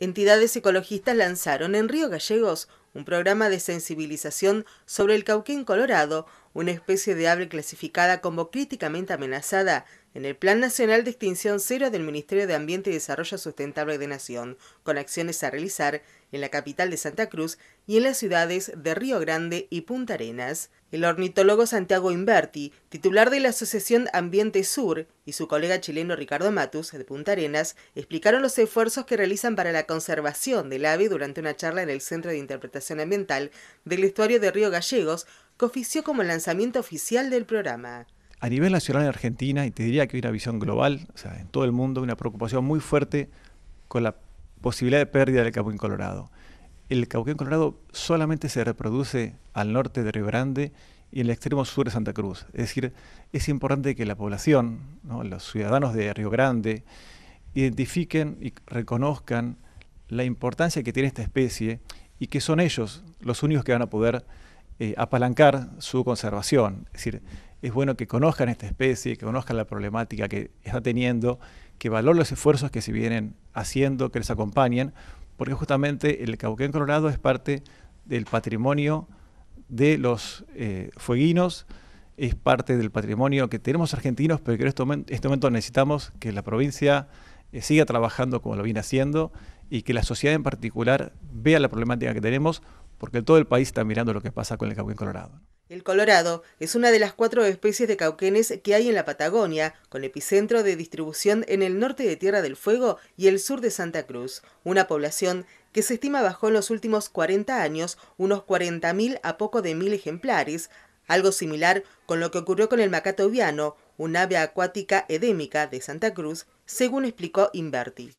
entidades ecologistas lanzaron en Río Gallegos un programa de sensibilización sobre el cauquén colorado, una especie de ave clasificada como críticamente amenazada en el Plan Nacional de Extinción Cero del Ministerio de Ambiente y Desarrollo Sustentable de Nación, con acciones a realizar en la capital de Santa Cruz y en las ciudades de Río Grande y Punta Arenas. El ornitólogo Santiago Inverti, titular de la Asociación Ambiente Sur, y su colega chileno Ricardo Matus, de Punta Arenas, explicaron los esfuerzos que realizan para la conservación del ave durante una charla en el Centro de Interpretación Ambiental del Estuario de Río Gallegos, que ofició como lanzamiento oficial del programa a nivel nacional en Argentina, y te diría que hay una visión global, o sea, en todo el mundo, una preocupación muy fuerte con la posibilidad de pérdida del cauquín colorado. El cauquín colorado solamente se reproduce al norte de Río Grande y en el extremo sur de Santa Cruz. Es decir, es importante que la población, los ciudadanos de Río Grande, identifiquen y reconozcan la importancia que tiene esta especie y que son ellos los únicos que van a poder eh, apalancar su conservación. Es decir, es bueno que conozcan esta especie, que conozcan la problemática que está teniendo, que valoren los esfuerzos que se vienen haciendo, que les acompañen, porque justamente el Cauquén Colorado es parte del patrimonio de los eh, fueguinos, es parte del patrimonio que tenemos argentinos, pero que en este, este momento, necesitamos que la provincia eh, siga trabajando como lo viene haciendo y que la sociedad en particular vea la problemática que tenemos, porque todo el país está mirando lo que pasa con el Cauquén Colorado. El colorado es una de las cuatro especies de cauquenes que hay en la Patagonia, con epicentro de distribución en el norte de Tierra del Fuego y el sur de Santa Cruz, una población que se estima bajó en los últimos 40 años unos 40.000 a poco de 1.000 ejemplares, algo similar con lo que ocurrió con el macatoviano, un ave acuática edémica de Santa Cruz, según explicó Inverti.